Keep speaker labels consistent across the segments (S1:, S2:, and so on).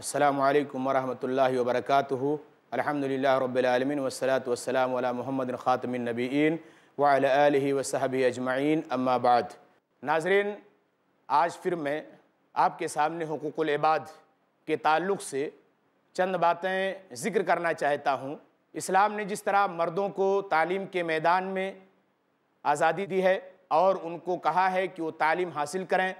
S1: السلام علیکم ورحمۃ اللہ وبرکاتہ الحمد للہ رب العالمین وسلاۃ والسلام علی محمد خاتم النبیین وعلی آلہ وصحبہ اجمعین اما بعد ناظرین آج پھر میں آپ کے سامنے حقوق العباد کے تعلق سے چند باتیں ذکر کرنا چاہتا ہوں اسلام نے جس طرح مردوں کو تعلیم کے میدان میں آزادی دی ہے اور ان کو کہا ہے کہ وہ تعلیم حاصل کریں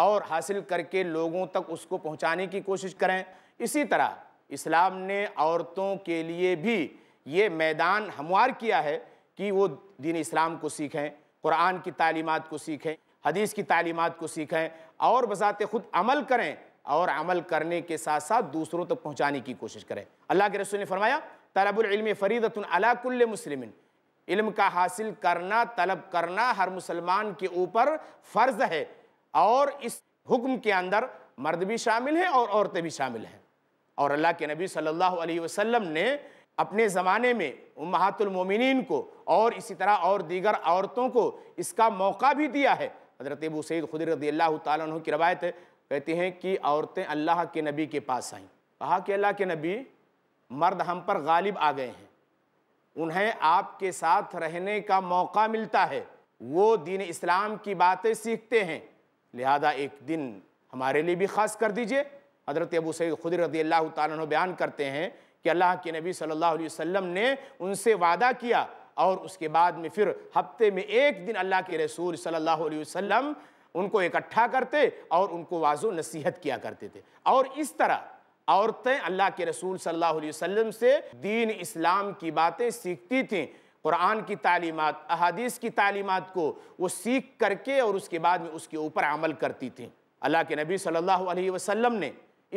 S1: اور حاصل کر کے لوگوں تک اس کو پہنچانے کی کوشش کریں اسی طرح اسلام نے عورتوں کے لیے بھی یہ میدان ہموار کیا ہے کہ وہ دین اسلام کو سیکھیں قرآن کی تعلیمات کو سیکھیں حدیث کی تعلیمات کو سیکھیں اور بذات خود عمل کریں اور عمل کرنے کے ساتھ ساتھ دوسروں تک پہنچانے کی کوشش کریں اللہ کے رسول نے فرمایا طلب العلم فریدۃ علا کل مسلم علم کا حاصل کرنا طلب کرنا ہر مسلمان کے اوپر فرض ہے اور اس حکم کے اندر مرد بھی شامل ہیں اور عورتیں بھی شامل ہیں اور اللہ کے نبی صلی اللہ علیہ وسلم نے اپنے زمانے میں امہات المومنین کو اور اسی طرح اور دیگر عورتوں کو اس کا موقع بھی دیا ہے حضرت ابو سید خدر رضی اللہ تعالیٰ عنہ کی روایت ہے کہتے ہیں کہ عورتیں اللہ کے نبی کے پاس آئیں کہا کہ اللہ کے نبی مرد ہم پر غالب آ گئے ہیں انہیں آپ کے ساتھ رہنے کا موقع ملتا ہے وہ دین اسلام کی باتیں سیکھتے ہیں لہذا ایک دن ہمارے لیے بھی خاص کر دیجئے حضرت ابو سید خدر رضی اللہ تعالیٰ عنہ بیان کرتے ہیں کہ اللہ کے نبی صلی اللہ علیہ وسلم نے ان سے وعدہ کیا اور اس کے بعد میں پھر ہفتے میں ایک دن اللہ کے رسول صلی اللہ علیہ وسلم ان کو اکٹھا کرتے اور ان کو واضح نصیحت کیا کرتے تھے اور اس طرح عورتیں اللہ کے رسول صلی اللہ علیہ وسلم سے دین اسلام کی باتیں سیکھتی تھیں قرآن کی تعلیمات احادیث کی تعلیمات کو وہ سیکھ کر کے اور اس کے بعد میں اس کے اوپر عمل کرتی تھیں اللہ کے نبی صلی اللہ علیہ وسلم نے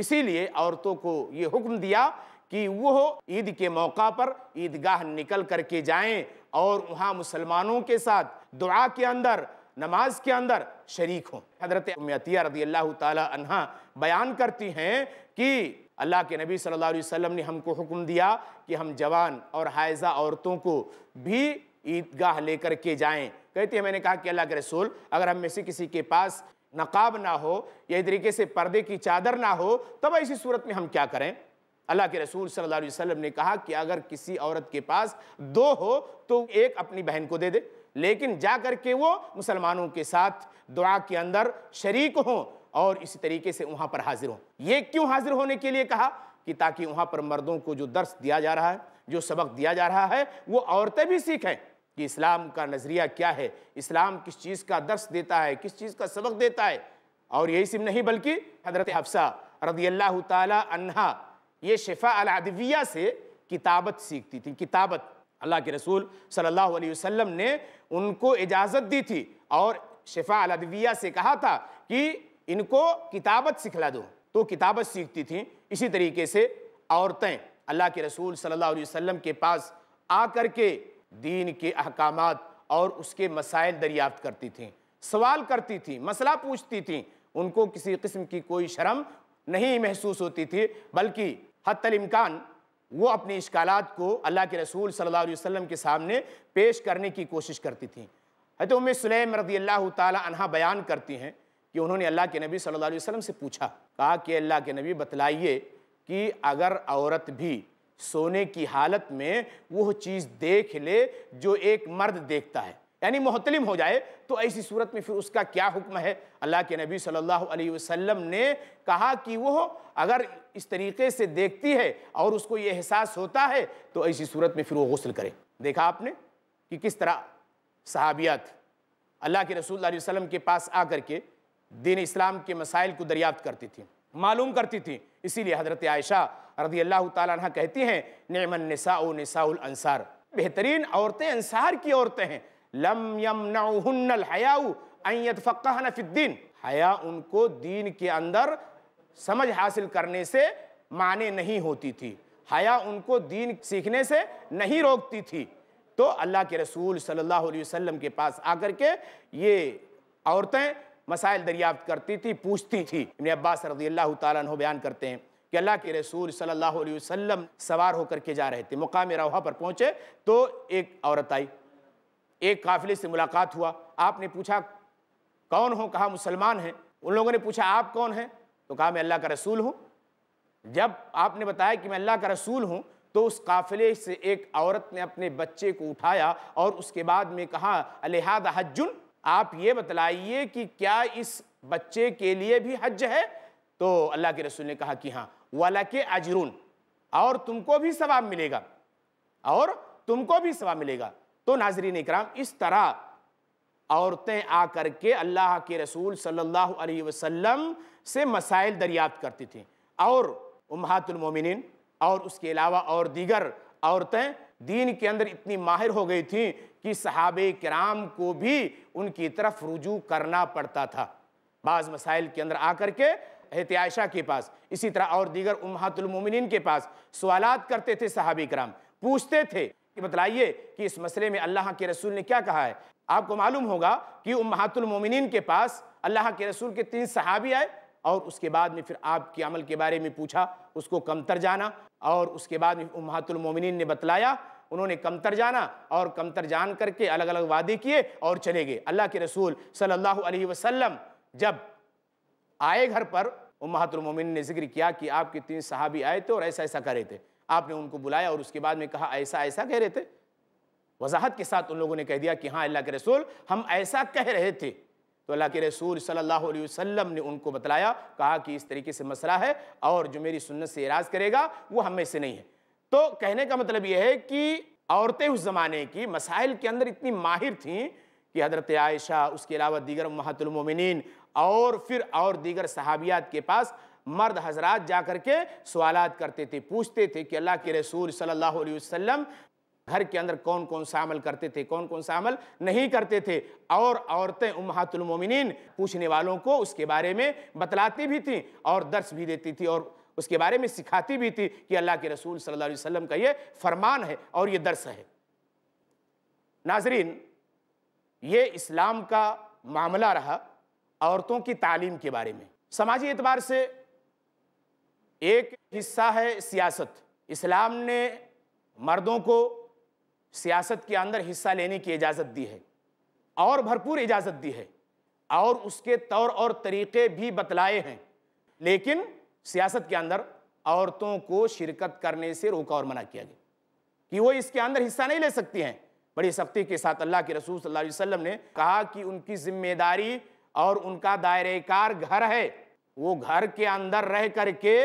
S1: اسی لیے عورتوں کو یہ حکم دیا کہ وہ عید کے موقع پر عیدگاہ نکل کر کے جائیں اور وہاں مسلمانوں کے ساتھ دعا کے اندر نماز کے اندر شریک ہوں حضرت امیتیہ رضی اللہ تعالی عنہ بیان کرتی ہیں کہ اللہ کے نبی صلی اللہ علیہ وسلم نے ہم کو حکم دیا کہ ہم جوان اور حائزہ عورتوں کو بھی عیدگاہ لے کر کے جائیں کہتے ہیں میں نے کہا کہ اللہ کے رسول اگر ہم میں سے کسی کے پاس نقاب نہ ہو یا طریقے سے پردے کی چادر نہ ہو تو ایسی صورت میں ہم کیا کریں اللہ کے رسول صلی اللہ علیہ وسلم نے کہا کہ اگر کسی عورت کے پاس دو ہو تو ایک اپنی بہن کو دے دے لیکن جا کر کے وہ مسلمانوں کے ساتھ دعا کے اندر شریک ہوں اور اسی طریقے سے وہاں پر حاضر ہوں یہ کیوں حاضر ہونے کے لیے کہا کہ تاکہ وہاں پر مردوں کو جو درس دیا جا رہا ہے جو سبق دیا جا رہا ہے وہ عورتیں بھی سیکھیں کہ اسلام کا نظریہ کیا ہے اسلام کس چیز کا درس دیتا ہے کس چیز کا سبق دیتا ہے اور یہی سم نہیں بلکہ حضرت حفصہ رضی اللہ تعالی عنہ یہ شفا العدویہ سے کتابت سیکھتی تھی کتابت اللہ کے رسول صلی اللہ علیہ وسلم نے ان کو اجازت دی تھی اور شفا العدویہ سے کہا تھا کہ ان کو کتابت سکھلا دو تو کتابت سیکھتی تھیں اسی طریقے سے عورتیں اللہ کے رسول صلی اللہ علیہ وسلم کے پاس آ کر کے دین کے احکامات اور اس کے مسائل دریافت کرتی تھیں سوال کرتی تھیں مسئلہ پوچھتی تھیں ان کو کسی قسم کی کوئی شرم نہیں محسوس ہوتی تھی بلکہ حتی الامکان وہ اپنے اشکالات کو اللہ کے رسول صلی اللہ علیہ وسلم کے سامنے پیش کرنے کی کوشش کرتی تھیں ام سلیم رضی اللہ تعالی عنہ بیان کرتی ہیں کہ انہوں نے اللہ کے نبی صلی اللہ علیہ وسلم سے پوچھا کہا کہ اللہ کے نبی بتلائیے کہ اگر عورت بھی سونے کی حالت میں وہ چیز دیکھ لے جو ایک مرد دیکھتا ہے یعنی محتلم ہو جائے تو ایسی صورت میں پھر اس کا کیا حکم ہے اللہ کے نبی صلی اللہ علیہ وسلم نے کہا کہ وہ اگر اس طریقے سے دیکھتی ہے اور اس کو یہ احساس ہوتا ہے تو ایسی صورت میں پھر وہ غسل کرے دیکھا آپ نے کہ کس طرح صحابیات اللہ کے رسول اللہ علیہ وسلم کے پاس آ کر کے دین اسلام کے مسائل کو دریافت کرتی تھیں معلوم کرتی تھیں اسی لیے حضرت عائشہ رضی اللہ تعالیٰ عنہ کہتی ہیں نعم النساء نساء الانصار بہترین عورتیں انصار کی عورتیں ہیں لم حیا ان کو دین کے اندر سمجھ حاصل کرنے سے معنی نہیں ہوتی تھی حیا ان کو دین سیکھنے سے نہیں روکتی تھی تو اللہ کے رسول صلی اللہ علیہ وسلم کے پاس آ کر کے یہ عورتیں مسائل دریافت کرتی تھی پوچھتی تھی ابن عباس رضی اللہ تعالیٰ عنہ بیان کرتے ہیں کہ اللہ کے رسول صلی اللہ علیہ وسلم سوار ہو کر کے جا رہے تھے مقام روحہ پر پہنچے تو ایک عورت آئی ایک قافلے سے ملاقات ہوا آپ نے پوچھا کون ہوں کہا مسلمان ہیں ان لوگوں نے پوچھا آپ کون ہیں تو کہا میں اللہ کا رسول ہوں جب آپ نے بتایا کہ میں اللہ کا رسول ہوں تو اس قافلے سے ایک عورت نے اپنے بچے کو اٹھایا اور اس کے بعد میں کہا الحاد حجن آپ یہ بتلائیے کہ کیا اس بچے کے لیے بھی حج ہے تو اللہ کے رسول نے کہا کہ ہاں وَلَكِ اللہ کے اور تم کو بھی ثواب ملے گا اور تم کو بھی ثواب ملے گا تو ناظرین اکرام اس طرح عورتیں آ کر کے اللہ کے رسول صلی اللہ علیہ وسلم سے مسائل دریافت کرتی تھیں اور امہات المومنین اور اس کے علاوہ اور دیگر عورتیں دین کے اندر اتنی ماہر ہو گئی تھیں کہ صحابہ کرام کو بھی ان کی طرف رجوع کرنا پڑتا تھا بعض مسائل کے اندر آ کر کے حیث عائشہ کے پاس اسی طرح اور دیگر امہات المومنین کے پاس سوالات کرتے تھے صحابہ کرام پوچھتے تھے کہ بتلائیے کہ اس مسئلے میں اللہ کے رسول نے کیا کہا ہے آپ کو معلوم ہوگا کہ امہات المومنین کے پاس اللہ کے رسول کے تین صحابی آئے اور اس کے بعد میں پھر آپ کے عمل کے بارے میں پوچھا اس کو کم تر جانا اور اس کے بعد میں امہات المومنین نے بتلایا انہوں نے کمتر جانا اور کمتر جان کر کے الگ الگ وعدے کیے اور چلے گئے اللہ کے رسول صلی اللہ علیہ وسلم جب آئے گھر پر امہات المومن نے ذکر کیا کہ آپ کے تین صحابی آئے تھے اور ایسا ایسا کہہ رہے تھے آپ نے ان کو بلایا اور اس کے بعد میں کہا ایسا ایسا کہہ رہے تھے وضاحت کے ساتھ ان لوگوں نے کہہ دیا کہ ہاں اللہ کے رسول ہم ایسا کہہ رہے تھے تو اللہ کے رسول صلی اللہ علیہ وسلم نے ان کو بتلایا کہا کہ اس طریقے سے مسئلہ ہے اور جو میری سنت سے اعراض کرے گا وہ ہم میں سے نہیں ہے تو کہنے کا مطلب یہ ہے کہ عورتیں اس زمانے کی مسائل کے اندر اتنی ماہر تھیں کہ حضرت عائشہ اس کے علاوہ دیگر امہات المومنین اور پھر اور دیگر صحابیات کے پاس مرد حضرات جا کر کے سوالات کرتے تھے پوچھتے تھے کہ اللہ کے رسول صلی اللہ علیہ وسلم گھر کے اندر کون کون سا عمل کرتے تھے کون کون سا عمل نہیں کرتے تھے اور عورتیں امہات المومنین پوچھنے والوں کو اس کے بارے میں بتلاتی بھی تھیں اور درس بھی دیتی تھی اور اس کے بارے میں سکھاتی بھی تھی کہ اللہ کے رسول صلی اللہ علیہ وسلم کا یہ فرمان ہے اور یہ درس ہے ناظرین یہ اسلام کا معاملہ رہا عورتوں کی تعلیم کے بارے میں سماجی اعتبار سے ایک حصہ ہے سیاست اسلام نے مردوں کو سیاست کے اندر حصہ لینے کی اجازت دی ہے اور بھرپور اجازت دی ہے اور اس کے طور اور طریقے بھی بتلائے ہیں لیکن سیاست کے اندر عورتوں کو شرکت کرنے سے روکا اور منع کیا گیا کہ وہ اس کے اندر حصہ نہیں لے سکتی ہیں بڑی سختی کے ساتھ اللہ کے رسول صلی اللہ علیہ وسلم نے کہا کہ ان کی ذمہ داری اور ان کا دائرہ کار گھر ہے وہ گھر کے اندر رہ کر کے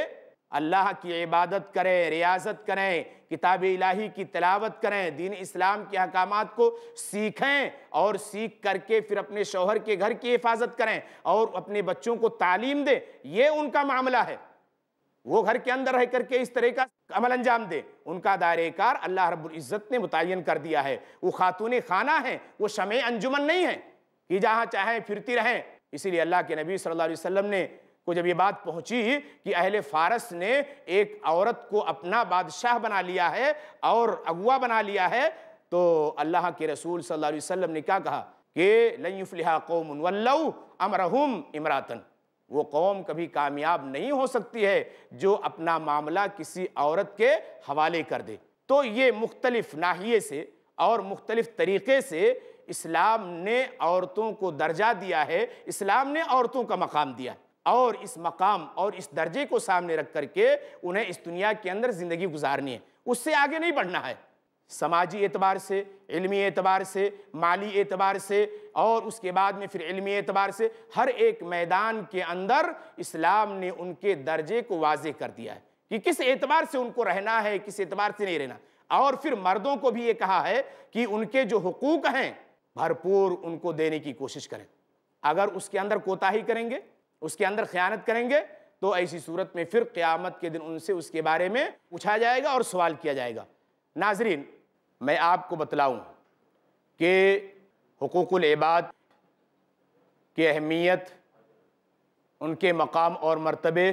S1: اللہ کی عبادت کریں ریاضت کریں کتاب الہی کی تلاوت کریں دین اسلام کے احکامات کو سیکھیں اور سیکھ کر کے پھر اپنے شوہر کے گھر کی حفاظت کریں اور اپنے بچوں کو تعلیم دیں یہ ان کا معاملہ ہے وہ گھر کے اندر رہ کر کے اس طرح کا عمل انجام دے ان کا دائرہ کار اللہ رب العزت نے متعین کر دیا ہے وہ خاتون خانہ ہیں وہ شمع انجمن نہیں ہیں کہ جہاں چاہیں پھرتی رہیں اسی لیے اللہ کے نبی صلی اللہ علیہ وسلم نے کو جب یہ بات پہنچی کہ اہل فارس نے ایک عورت کو اپنا بادشاہ بنا لیا ہے اور اغوا بنا لیا ہے تو اللہ کے رسول صلی اللہ علیہ وسلم نے کیا کہا کہ وہ قوم کبھی کامیاب نہیں ہو سکتی ہے جو اپنا معاملہ کسی عورت کے حوالے کر دے تو یہ مختلف ناحیے سے اور مختلف طریقے سے اسلام نے عورتوں کو درجہ دیا ہے اسلام نے عورتوں کا مقام دیا اور اس مقام اور اس درجے کو سامنے رکھ کر کے انہیں اس دنیا کے اندر زندگی گزارنی ہے اس سے آگے نہیں بڑھنا ہے سماجی اعتبار سے علمی اعتبار سے مالی اعتبار سے اور اس کے بعد میں پھر علمی اعتبار سے ہر ایک میدان کے اندر اسلام نے ان کے درجے کو واضح کر دیا ہے کہ کس اعتبار سے ان کو رہنا ہے کس اعتبار سے نہیں رہنا اور پھر مردوں کو بھی یہ کہا ہے کہ ان کے جو حقوق ہیں بھرپور ان کو دینے کی کوشش کریں اگر اس کے اندر کوتاہی کریں گے اس کے اندر خیانت کریں گے تو ایسی صورت میں پھر قیامت کے دن ان سے اس کے بارے میں پوچھا جائے گا اور سوال کیا جائے گا ناظرین میں آپ کو بتلاؤں کہ حقوق العباد کے اہمیت ان کے مقام اور مرتبے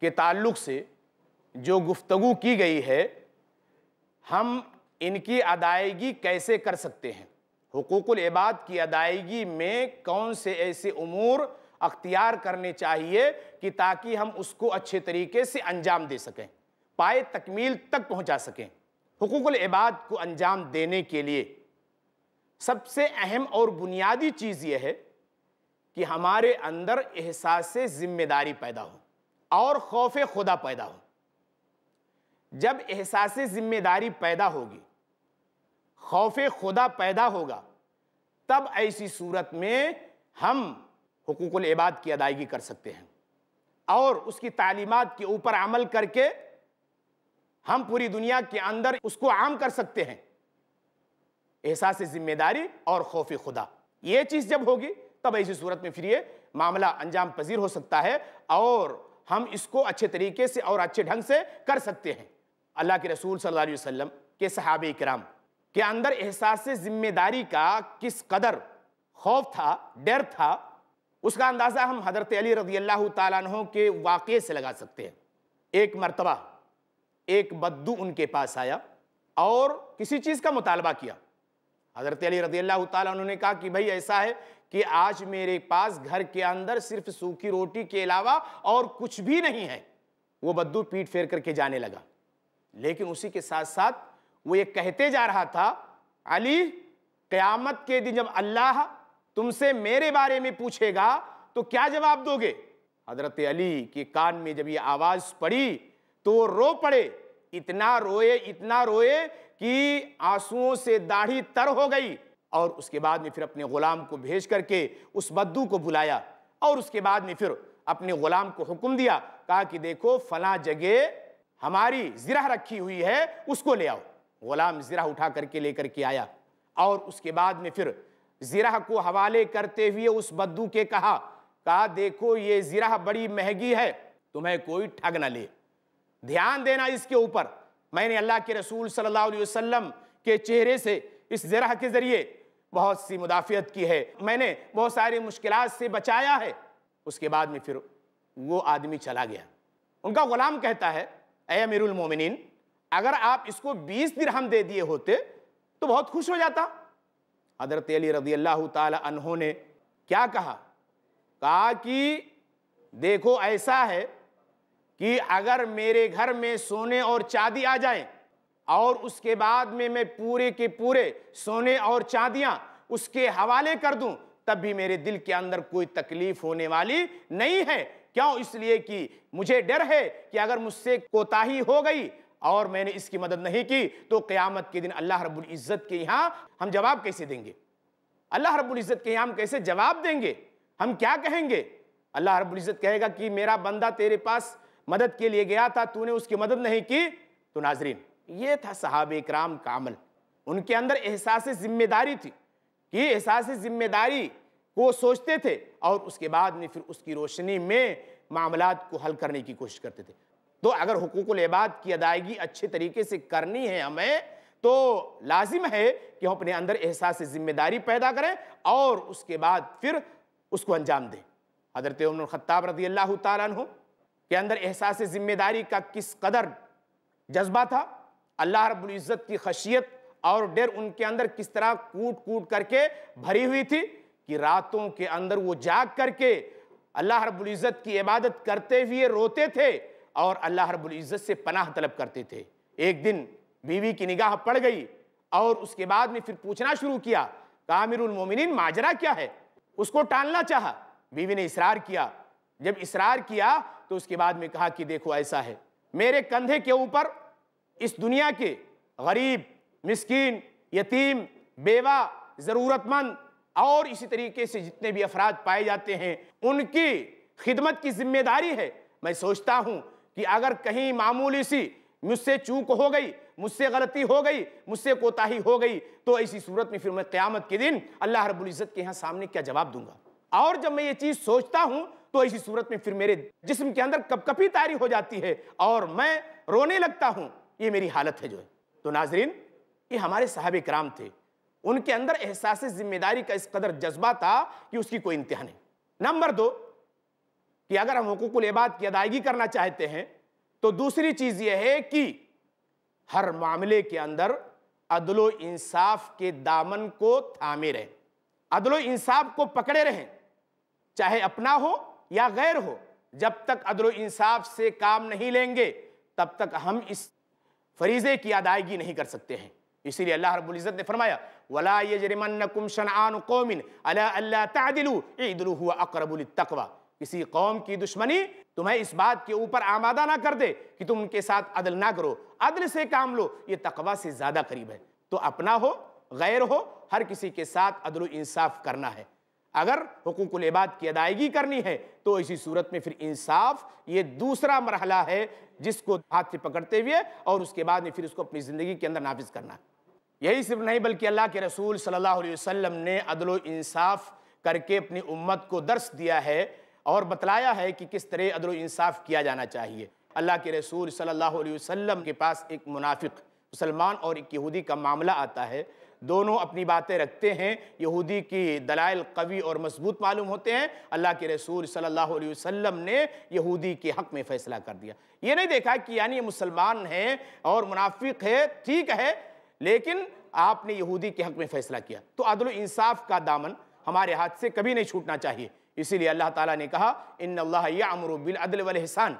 S1: کے تعلق سے جو گفتگو کی گئی ہے ہم ان کی ادائیگی کیسے کر سکتے ہیں حقوق العباد کی ادائیگی میں کون سے ایسے امور اختیار کرنے چاہیے کہ تاکہ ہم اس کو اچھے طریقے سے انجام دے سکیں پائے تکمیل تک پہنچا سکیں حقوق العباد کو انجام دینے کے لیے سب سے اہم اور بنیادی چیز یہ ہے کہ ہمارے اندر احساس ذمہ داری پیدا ہو اور خوف خدا پیدا ہو جب احساس ذمہ داری پیدا ہوگی خوف خدا پیدا ہوگا تب ایسی صورت میں ہم حقوق العباد کی ادائیگی کر سکتے ہیں اور اس کی تعلیمات کے اوپر عمل کر کے ہم پوری دنیا کے اندر اس کو عام کر سکتے ہیں احساس ذمہ داری اور خوف خدا یہ چیز جب ہوگی تب ایسی صورت میں پھر یہ معاملہ انجام پذیر ہو سکتا ہے اور ہم اس کو اچھے طریقے سے اور اچھے ڈھنگ سے کر سکتے ہیں اللہ کے رسول صلی اللہ علیہ وسلم کے صحابہ اکرام کے اندر احساس ذمہ داری کا کس قدر خوف تھا ڈر تھا اس کا اندازہ ہم حضرت علی رضی اللہ تعالیٰ عنہ کے واقعے سے لگا سکتے ہیں ایک مرتبہ ایک بدو ان کے پاس آیا اور کسی چیز کا مطالبہ کیا حضرت علی رضی اللہ تعالیٰ انہوں نے کہا کہ بھائی ایسا ہے کہ آج میرے پاس گھر کے اندر صرف سوکھی روٹی کے علاوہ اور کچھ بھی نہیں ہے وہ بدو پیٹ پھیر کر کے جانے لگا لیکن اسی کے ساتھ ساتھ وہ یہ کہتے جا رہا تھا علی قیامت کے دن جب اللہ تم سے میرے بارے میں پوچھے گا تو کیا جواب دو گے حضرت علی کے کان میں جب یہ آواز پڑی تو رو پڑے اتنا روئے اتنا روئے کہ آنسوں سے داڑھی تر ہو گئی اور اس کے بعد میں پھر اپنے غلام کو بھیج کر کے اس بدو کو بلایا اور اس کے بعد میں پھر اپنے غلام کو حکم دیا کہا کہ دیکھو فلاں جگہ ہماری زرہ رکھی ہوئی ہے اس کو لے آؤ غلام زرہ اٹھا کر کے لے کر کے آیا اور اس کے بعد میں پھر زرہ کو حوالے کرتے ہوئے اس بدو کے کہا کہا دیکھو یہ زرہ بڑی مہنگی ہے تمہیں کوئی ٹھگ نہ لے دھیان دینا اس کے اوپر میں نے اللہ کے رسول صلی اللہ علیہ وسلم کے چہرے سے اس ذرہ کے ذریعے بہت سی مدافعت کی ہے میں نے بہت ساری مشکلات سے بچایا ہے اس کے بعد میں پھر وہ آدمی چلا گیا ان کا غلام کہتا ہے اے امیر المومنین اگر آپ اس کو بیس درہم دے دیے ہوتے تو بہت خوش ہو جاتا حضرت علی رضی اللہ تعالی عنہ نے کیا کہا کہا کہ دیکھو ایسا ہے کہ اگر میرے گھر میں سونے اور چاندی آ جائیں اور اس کے بعد میں میں پورے کے پورے سونے اور چاندیاں اس کے حوالے کر دوں تب بھی میرے دل کے اندر کوئی تکلیف ہونے والی نہیں ہے کیوں اس لیے کہ مجھے ڈر ہے کہ اگر مجھ سے کوتاہی ہو گئی اور میں نے اس کی مدد نہیں کی تو قیامت کے دن اللہ رب العزت کے یہاں ہم جواب کیسے دیں گے اللہ رب العزت کے یہاں ہم کیسے جواب دیں گے ہم کیا کہیں گے اللہ رب العزت کہے گا کہ میرا بندہ تیرے پاس مدد کے لیے گیا تھا تو نے اس کی مدد نہیں کی تو ناظرین یہ تھا صحاب اکرام کامل ان کے اندر احساس ذمہ داری تھی کہ احساس ذمہ داری کو سوچتے تھے اور اس کے بعد میں پھر اس کی روشنی میں معاملات کو حل کرنے کی کوشش کرتے تھے تو اگر حقوق العباد کی ادائیگی اچھے طریقے سے کرنی ہے ہمیں تو لازم ہے کہ ہم اپنے اندر احساس ذمہ داری پیدا کریں اور اس کے بعد پھر اس کو انجام دیں حضرت عمر الخطاب رضی اللہ تعالیٰ عنہ کے اندر احساس ذمہ داری کا کس قدر جذبہ تھا اللہ رب العزت کی خشیت اور ڈر ان کے اندر کس طرح کوٹ کوٹ کر کے بھری ہوئی تھی کہ راتوں کے اندر وہ جاگ کر کے اللہ رب العزت کی عبادت کرتے ہوئے روتے تھے اور اللہ رب العزت سے پناہ طلب کرتے تھے ایک دن بیوی کی نگاہ پڑ گئی اور اس کے بعد نے پھر پوچھنا شروع کیا کامر المومنین ماجرہ کیا ہے اس کو ٹالنا چاہا بیوی نے اصرار کیا جب اصرار کیا تو اس کے بعد میں کہا کہ دیکھو ایسا ہے میرے کندھے کے اوپر اس دنیا کے غریب مسکین یتیم بیوہ ضرورت مند اور اسی طریقے سے جتنے بھی افراد پائے جاتے ہیں ان کی خدمت کی ذمہ داری ہے میں سوچتا ہوں کہ اگر کہیں معمولی سی مجھ سے چوک ہو گئی مجھ سے غلطی ہو گئی مجھ سے کوتاہی ہو گئی تو ایسی صورت میں پھر میں قیامت کے دن اللہ رب العزت کے یہاں سامنے کیا جواب دوں گا اور جب میں یہ چیز سوچتا ہوں تو صورت میں پھر میرے جسم کے اندر کب کپی تاری ہو جاتی ہے اور میں رونے لگتا ہوں یہ میری حالت ہے جو ہے تو ناظرین یہ ہمارے صحابہ کرام تھے ان کے اندر احساس ذمہ داری کا اس قدر جذبہ تھا کہ اس کی کوئی انتہا نہیں نمبر دو کہ اگر ہم حقوق العباد کی ادائیگی کرنا چاہتے ہیں تو دوسری چیز یہ ہے کہ ہر معاملے کے اندر عدل و انصاف کے دامن کو تھامے رہیں عدل و انصاف کو پکڑے رہیں چاہے اپنا ہو یا غیر ہو جب تک عدل و انصاف سے کام نہیں لیں گے تب تک ہم اس فریضے کی ادائیگی نہیں کر سکتے ہیں اسی لیے اللہ رب العزت نے فرمایا وَلَا يَجْرِمَنَّكُمْ شَنْعَانُ قَوْمٍ أَلَّا تَعْدِلُوا اللہ هُوَ أَقْرَبُ لِلتَّقْوَى کسی قوم کی دشمنی تمہیں اس بات کے اوپر آمادہ نہ کر دے کہ تم ان کے ساتھ عدل نہ کرو عدل سے کام لو یہ تقوی سے زیادہ قریب ہے تو اپنا ہو غیر ہو ہر کسی کے ساتھ عدل و انصاف کرنا ہے اگر حقوق العباد کی ادائیگی کرنی ہے تو اسی صورت میں پھر انصاف یہ دوسرا مرحلہ ہے جس کو ہاتھ سے پکڑتے ہوئے اور اس کے بعد میں پھر اس کو اپنی زندگی کے اندر نافذ کرنا ہے یہی صرف نہیں بلکہ اللہ کے رسول صلی اللہ علیہ وسلم نے عدل و انصاف کر کے اپنی امت کو درس دیا ہے اور بتلایا ہے کہ کس طرح عدل و انصاف کیا جانا چاہیے اللہ کے رسول صلی اللہ علیہ وسلم کے پاس ایک منافق مسلمان اور ایک یہودی کا معاملہ آتا ہے دونوں اپنی باتیں رکھتے ہیں یہودی کی دلائل قوی اور مضبوط معلوم ہوتے ہیں اللہ کے رسول صلی اللہ علیہ وسلم نے یہودی کے حق میں فیصلہ کر دیا یہ نہیں دیکھا کہ یعنی مسلمان ہے اور منافق ہے ٹھیک ہے لیکن آپ نے یہودی کے حق میں فیصلہ کیا تو عدل و انصاف کا دامن ہمارے ہاتھ سے کبھی نہیں چھوٹنا چاہیے اسی لیے اللہ تعالیٰ نے کہا ان اللہ بالعدل والحسان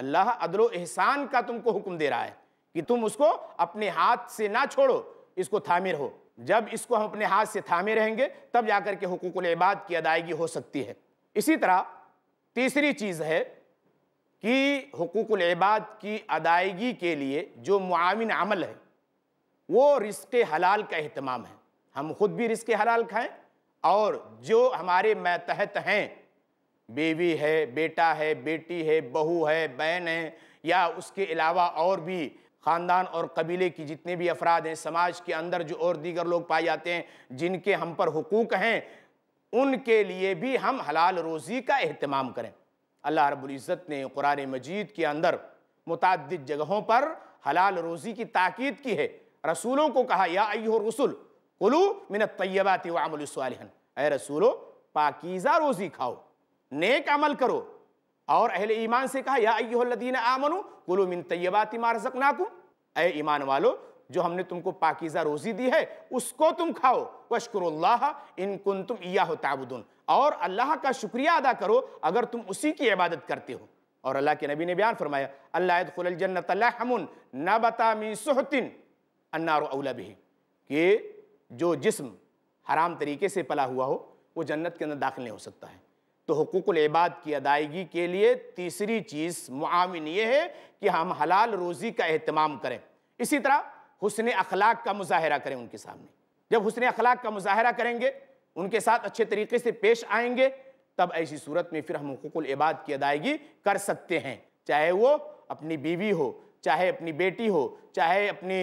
S1: اللہ عدل و احسان کا تم کو حکم دے رہا ہے کہ تم اس کو اپنے ہاتھ سے نہ چھوڑو اس کو تھامر ہو جب اس کو ہم اپنے ہاتھ سے تھامے رہیں گے تب جا کر کے حقوق العباد کی ادائیگی ہو سکتی ہے اسی طرح تیسری چیز ہے کہ حقوق العباد کی ادائیگی کے لیے جو معاون عمل ہے وہ رزق حلال کا اہتمام ہے ہم خود بھی رزق حلال کھائیں اور جو ہمارے متحت ہیں بیوی ہے بیٹا ہے بیٹی ہے بہو ہے بہن ہے یا اس کے علاوہ اور بھی خاندان اور قبیلے کی جتنے بھی افراد ہیں سماج کے اندر جو اور دیگر لوگ پائے جاتے ہیں جن کے ہم پر حقوق ہیں ان کے لیے بھی ہم حلال روزی کا اہتمام کریں اللہ رب العزت نے قرآن مجید کے اندر متعدد جگہوں پر حلال روزی کی تاکید کی ہے رسولوں کو کہا یا ایہو رسول قلو من الطیبات وعمل عمل اے رسولو پاکیزہ روزی کھاؤ نیک عمل کرو اور اہل ایمان سے کہا یا الذین آمنو قلو من طیباتی ما رزقناکم اے ایمان والو جو ہم نے تم کو پاکیزہ روزی دی ہے اس کو تم کھاؤ وَشْكُرُ اللہ ان كُنْتُمْ اِيَّهُ تَعْبُدُونَ اور اللہ کا شکریہ ادا کرو اگر تم اسی کی عبادت کرتے ہو اور اللہ کے نبی نے بیان فرمایا اللہ ادخل الجنت نبتا من سحت النار اولا به کہ جو جسم حرام طریقے سے پلا ہوا ہو وہ جنت کے اندر داخل نہیں ہو سکتا ہے تو حقوق العباد کی ادائیگی کے لیے تیسری چیز معاون یہ ہے کہ ہم حلال روزی کا اہتمام کریں اسی طرح حسن اخلاق کا مظاہرہ کریں ان کے سامنے جب حسن اخلاق کا مظاہرہ کریں گے ان کے ساتھ اچھے طریقے سے پیش آئیں گے تب ایسی صورت میں پھر ہم حقوق العباد کی ادائیگی کر سکتے ہیں چاہے وہ اپنی بیوی ہو چاہے اپنی بیٹی ہو چاہے اپنی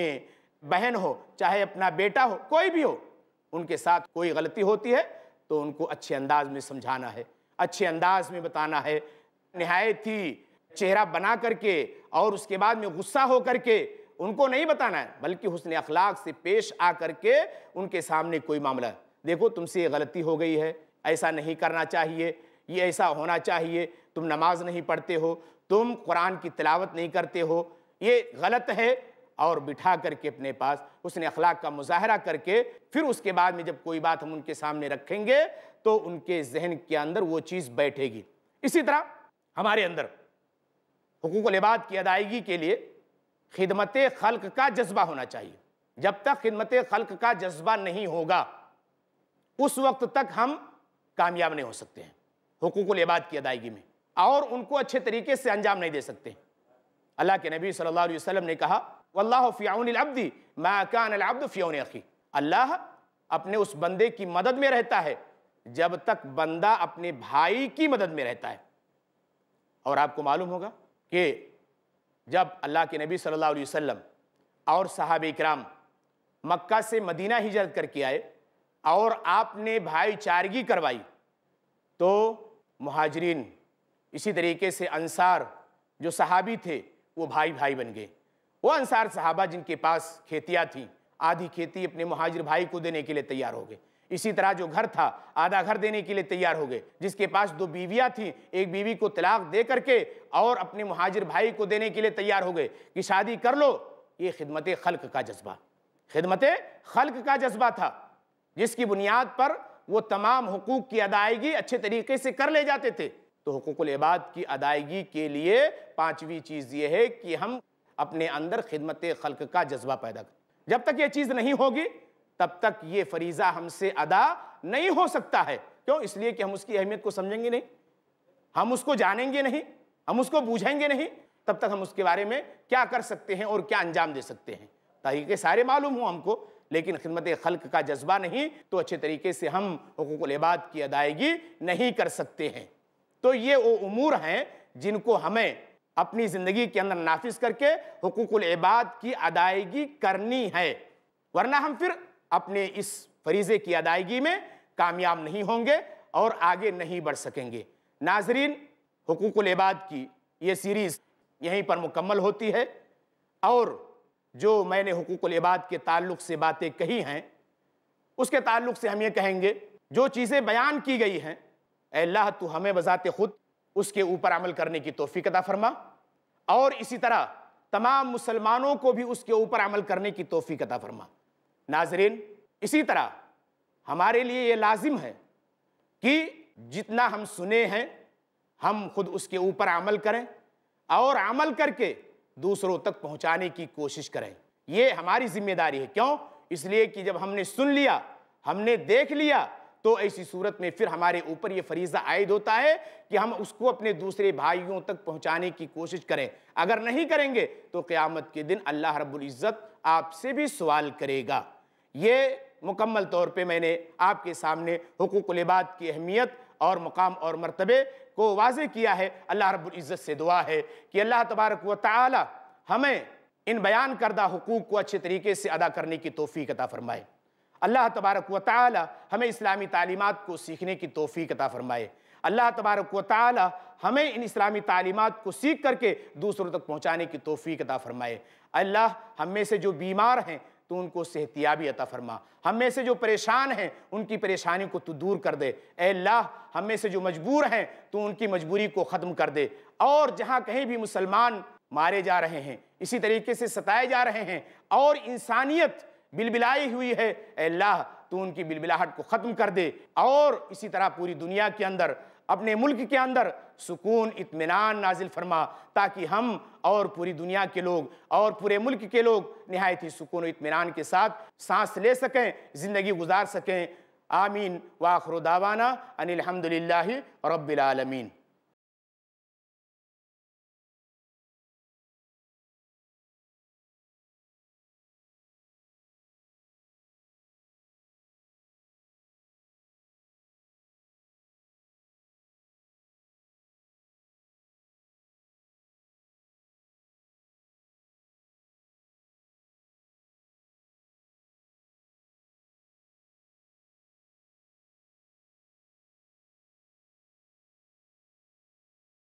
S1: بہن ہو چاہے اپنا بیٹا ہو کوئی بھی ہو ان کے ساتھ کوئی غلطی ہوتی ہے تو ان کو اچھے انداز میں سمجھانا ہے اچھے انداز میں بتانا ہے نہایت ہی چہرہ بنا کر کے اور اس کے بعد میں غصہ ہو کر کے ان کو نہیں بتانا ہے بلکہ حسن اخلاق سے پیش آ کر کے ان کے سامنے کوئی معاملہ دیکھو تم سے یہ غلطی ہو گئی ہے ایسا نہیں کرنا چاہیے یہ ایسا ہونا چاہیے تم نماز نہیں پڑھتے ہو تم قرآن کی تلاوت نہیں کرتے ہو یہ غلط ہے اور بٹھا کر کے اپنے پاس حسن اخلاق کا مظاہرہ کر کے پھر اس کے بعد میں جب کوئی بات ہم ان کے سامنے رکھیں گے تو ان کے ذہن کے اندر وہ چیز بیٹھے گی اسی طرح ہمارے اندر حقوق العباد کی ادائیگی کے لیے خدمت خلق کا جذبہ ہونا چاہیے جب تک خدمت خلق کا جذبہ نہیں ہوگا اس وقت تک ہم کامیاب نہیں ہو سکتے ہیں حقوق العباد کی ادائیگی میں اور ان کو اچھے طریقے سے انجام نہیں دے سکتے اللہ کے نبی صلی اللہ علیہ وسلم نے کہا اللہ فیاون اخی اللہ اپنے اس بندے کی مدد میں رہتا ہے جب تک بندہ اپنے بھائی کی مدد میں رہتا ہے اور آپ کو معلوم ہوگا کہ جب اللہ کے نبی صلی اللہ علیہ وسلم اور صحاب اکرام مکہ سے مدینہ ہجرت کر کے آئے اور آپ نے بھائی چارگی کروائی تو مہاجرین اسی طریقے سے انصار جو صحابی تھے وہ بھائی بھائی بن گئے وہ انصار صحابہ جن کے پاس کھیتیاں تھیں آدھی کھیتی اپنے مہاجر بھائی کو دینے کے لیے تیار ہو گئے اسی طرح جو گھر تھا آدھا گھر دینے کے لیے تیار ہو گئے جس کے پاس دو بیویاں تھیں ایک بیوی کو طلاق دے کر کے اور اپنے مہاجر بھائی کو دینے کے لیے تیار ہو گئے کہ شادی کر لو یہ خدمت خلق کا جذبہ خدمت خلق کا جذبہ تھا جس کی بنیاد پر وہ تمام حقوق کی ادائیگی اچھے طریقے سے کر لے جاتے تھے تو حقوق العباد کی ادائیگی کے لیے پانچویں چیز یہ ہے کہ ہم اپنے اندر خدمت خلق کا جذبہ پیدا کریں جب تک یہ چیز نہیں ہوگی تب تک یہ فریضہ ہم سے ادا نہیں ہو سکتا ہے کیوں اس لیے کہ ہم اس کی اہمیت کو سمجھیں گے نہیں ہم اس کو جانیں گے نہیں ہم اس کو بوجھیں گے نہیں تب تک ہم اس کے بارے میں کیا کر سکتے ہیں اور کیا انجام دے سکتے ہیں تحریے سارے معلوم ہوں ہم کو لیکن خدمت خلق کا جذبہ نہیں تو اچھے طریقے سے ہم حقوق العباد کی ادائیگی نہیں کر سکتے ہیں تو یہ وہ امور ہیں جن کو ہمیں اپنی زندگی کے اندر نافذ کر کے حقوق العباد کی ادائیگی کرنی ہے ورنہ ہم پھر اپنے اس فریضے کی ادائیگی میں کامیاب نہیں ہوں گے اور آگے نہیں بڑھ سکیں گے ناظرین حقوق العباد کی یہ سیریز یہیں پر مکمل ہوتی ہے اور جو میں نے حقوق العباد کے تعلق سے باتیں کہی ہیں اس کے تعلق سے ہم یہ کہیں گے جو چیزیں بیان کی گئی ہیں اے اللہ تو ہمیں بذات خود اس کے اوپر عمل کرنے کی توفیق عطا فرما اور اسی طرح تمام مسلمانوں کو بھی اس کے اوپر عمل کرنے کی توفیق عطا فرما ناظرین اسی طرح ہمارے لیے یہ لازم ہے کہ جتنا ہم سنے ہیں ہم خود اس کے اوپر عمل کریں اور عمل کر کے دوسروں تک پہنچانے کی کوشش کریں یہ ہماری ذمہ داری ہے کیوں اس لیے کہ جب ہم نے سن لیا ہم نے دیکھ لیا تو ایسی صورت میں پھر ہمارے اوپر یہ فریضہ عائد ہوتا ہے کہ ہم اس کو اپنے دوسرے بھائیوں تک پہنچانے کی کوشش کریں اگر نہیں کریں گے تو قیامت کے دن اللہ رب العزت آپ سے بھی سوال کرے گا یہ مکمل طور پہ میں نے آپ کے سامنے حقوق العباد کی اہمیت اور مقام اور مرتبے کو واضح کیا ہے اللہ رب العزت سے دعا ہے کہ اللہ تبارک و تعالی ہمیں ان بیان کردہ حقوق کو اچھے طریقے سے ادا کرنے کی توفیق عطا فرمائے اللہ تبارک و تعالی ہمیں اسلامی تعلیمات کو سیکھنے کی توفیق عطا فرمائے اللہ تبارک و تعالی ہمیں ان اسلامی تعلیمات کو سیکھ کر کے دوسروں تک پہنچانے کی توفیق عطا فرمائے اللہ ہم میں سے جو بیمار ہیں تو ان کو صحتیابی عطا فرما ہم میں سے جو پریشان ہیں ان کی پریشانی کو تو دور کر دے اے اللہ ہم میں سے جو مجبور ہیں تو ان کی مجبوری کو ختم کر دے اور جہاں کہیں بھی مسلمان مارے جا رہے ہیں اسی طریقے سے ستائے جا رہے ہیں اور انسانیت بلبلائی ہوئی ہے اے اللہ تو ان کی بلبلاہٹ کو ختم کر دے اور اسی طرح پوری دنیا کے اندر اپنے ملک کے اندر سکون اطمینان نازل فرما تاکہ ہم اور پوری دنیا کے لوگ اور پورے ملک کے لوگ نہایت ہی سکون و اطمینان کے ساتھ سانس لے سکیں زندگی گزار سکیں آمین واخر دعوانا ان الحمدللہ رب العالمین